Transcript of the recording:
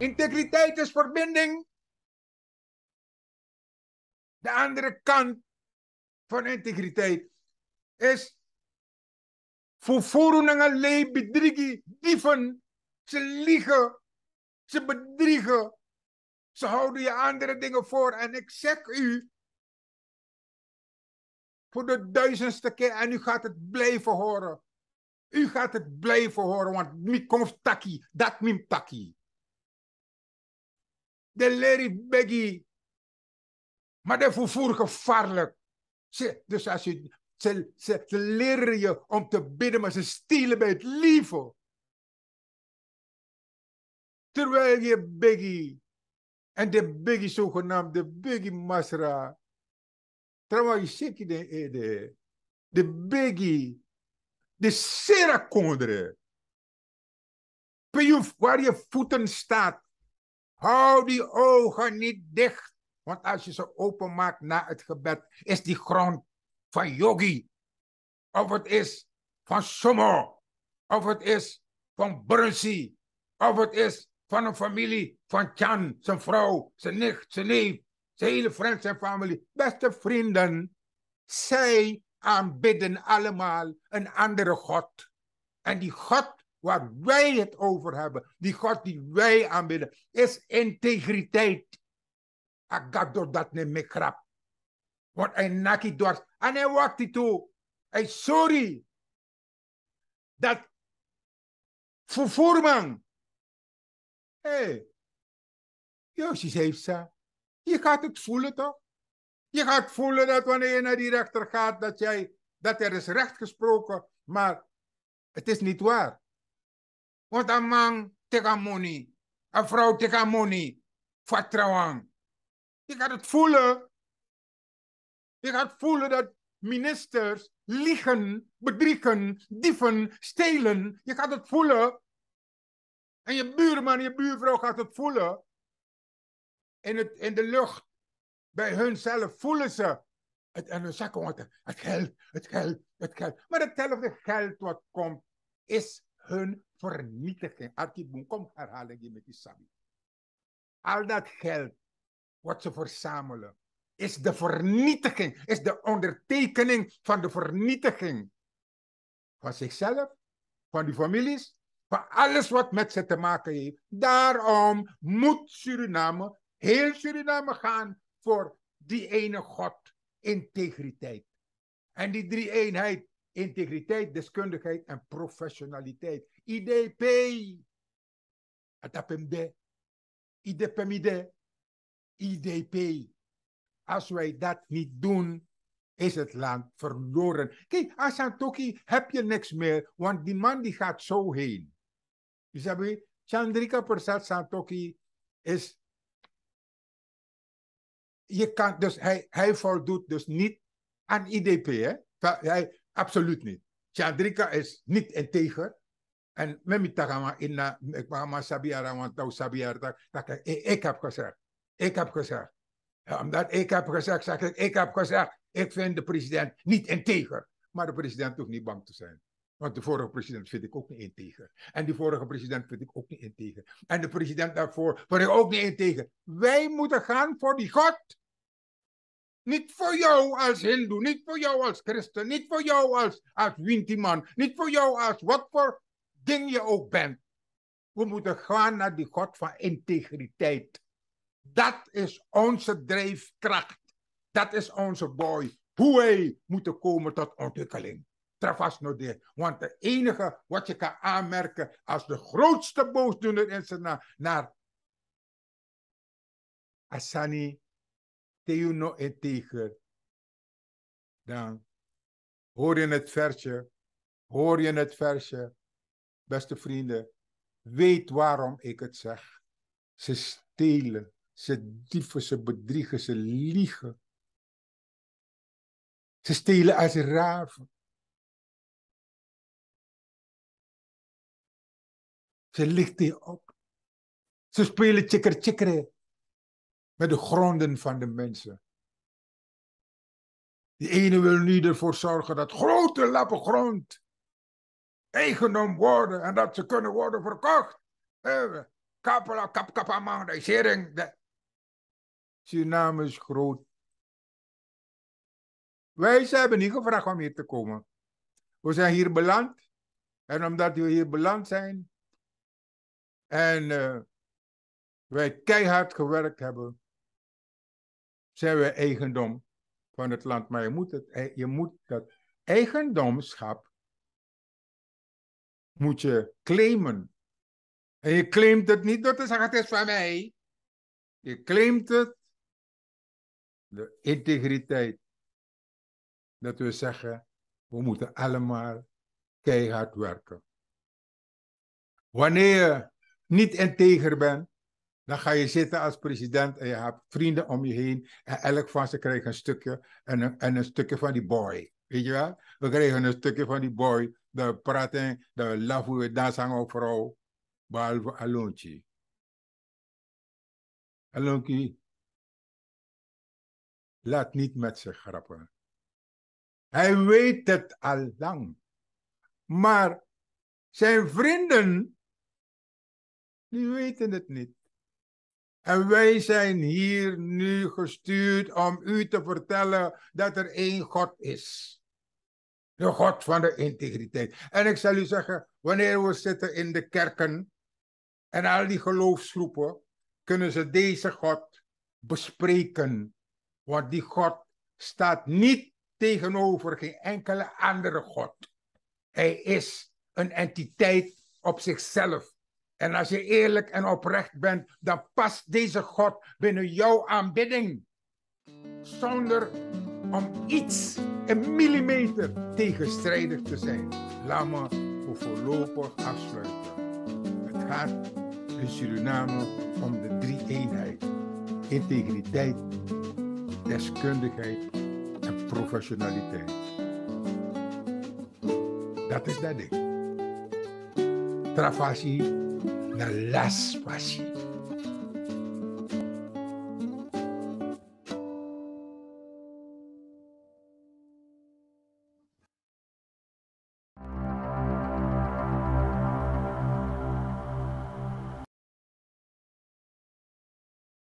Integriteit is verbinding. De andere kant van integriteit is vervoeringen alleen bedriegen, dieven. Ze liegen, ze bedriegen, ze houden je andere dingen voor. En ik zeg u, voor de duizendste keer, en u gaat het blijven horen. U gaat het blijven horen, want mi komt taki, dat mi taki de Larry begi. Maar de vervoer gevaarlijk. Ze, dus als je, ze, ze, ze, leren je om te bidden, maar ze stelen bij het lieve. Terwijl je biggie en de biggie zogenaamd, de biggie masra. Trouwens, je ziet de ede. De biggie, de serakondre. Waar je voeten staat, Hou die ogen niet dicht. Want als je ze openmaakt na het gebed, is die grond van yogi. Of het is van Somo. Of het is van Brunsi. Of het is van een familie van Chan, zijn vrouw, zijn nicht, zijn neef, zijn hele friends, zijn familie. Beste vrienden, zij aanbidden allemaal een andere God. En die God waar wij het over hebben, die God die wij aanbidden, is integriteit. Ik ga door dat neem ik krap. Want hij naki door. En hij wacht die toe. Hij sorry. Dat vervoerman. Hé. Hey. Jezus heeft ze. Je gaat het voelen toch? Je gaat voelen dat wanneer je naar die rechter gaat, dat, jij, dat er is recht gesproken, maar het is niet waar. Want een man tegen money, een vrouw tegen money, vertrouwen. Je gaat het voelen. Je gaat voelen dat ministers liegen, bedriegen, dieven, stelen. Je gaat het voelen. En je buurman, je buurvrouw gaat het voelen. In, het, in de lucht, bij hunzelf voelen ze. Het, en dan zeggen het geld, het geld, het geld. Maar hetzelfde geld wat komt, is hun vernietiging. Arkibun, kom herhalen met die Sabi. Al dat geld wat ze verzamelen is de vernietiging, is de ondertekening van de vernietiging van zichzelf, van die families, van alles wat met ze te maken heeft. Daarom moet Suriname, heel Suriname gaan voor die ene God, integriteit. En die drie eenheid integriteit, deskundigheid en professionaliteit. IDP. Atapemde. IDPMIDE. IDP. Als wij dat niet doen, is het land verloren. Kijk, Asantoki heb je niks meer, want die man die gaat zo heen. Je zegt, Chandrika Prasad Santoki is. Je kan dus, hij, hij voldoet dus niet aan IDP. Hè? Hij, Absoluut niet. Chandrika is niet integer. En met mijn tagama ik mag maar sabiara, want nou sabiara, ik heb gezegd. Ik heb gezegd. Omdat ik heb gezegd, zeg ik, ik heb gezegd, ik vind de president niet integer. Maar de president hoeft niet bang te zijn. Want de vorige president vind ik ook niet integer. En die vorige president vind ik ook niet integer. En de president daarvoor vind ik ook niet integer. Wij moeten gaan voor die God niet voor jou als hindoe, niet voor jou als christen, niet voor jou als, als wintiman, niet voor jou als wat voor ding je ook bent. We moeten gaan naar die God van integriteit. Dat is onze drijfkracht. Dat is onze boy. Hoe wij moeten komen tot ontwikkeling. Travas nou de. Want de enige wat je kan aanmerken als de grootste boosdoener is naar, naar Asani tegen, en tegen, dan hoor je het versje, hoor je het versje, beste vrienden, weet waarom ik het zeg. Ze stelen, ze dieven, ze bedriegen, ze liegen. Ze stelen als raven. Ze lichten je op. Ze spelen chikker chikker met de gronden van de mensen. Die ene wil nu ervoor zorgen dat grote lappen grond eigendom worden en dat ze kunnen worden verkocht. Eh, kapela kap, kapamandisering. Suriname is groot. Wij zijn hebben niet gevraagd om hier te komen. We zijn hier beland. En omdat we hier beland zijn en eh, wij keihard gewerkt hebben, zijn we eigendom van het land. Maar je moet, het, eh, je moet dat eigendomschap moet je claimen. En je claimt het niet door te zeggen het is van mij. Je claimt het de integriteit. Dat we zeggen, we moeten allemaal keihard werken. Wanneer je niet integer bent, dan ga je zitten als president en je hebt vrienden om je heen. En elk van ze krijgt een stukje en een, en een stukje van die boy. Weet je wel? We krijgen een stukje van die boy. De praten, de lafoe, dansen of vrouw. Behalve Alontje. Alonchi, laat niet met zich grappen. Hij weet het al lang. Maar zijn vrienden, die weten het niet. En wij zijn hier nu gestuurd om u te vertellen dat er één God is. De God van de integriteit. En ik zal u zeggen, wanneer we zitten in de kerken en al die geloofsgroepen, kunnen ze deze God bespreken. Want die God staat niet tegenover geen enkele andere God. Hij is een entiteit op zichzelf. En als je eerlijk en oprecht bent, dan past deze God binnen jouw aanbidding. Zonder om iets, een millimeter, tegenstrijdig te zijn. Laat me voor voorlopig afsluiten. Het gaat in Suriname om de drie eenheid. Integriteit, deskundigheid en professionaliteit. Dat is dat ding. Travasie. The last Rashi.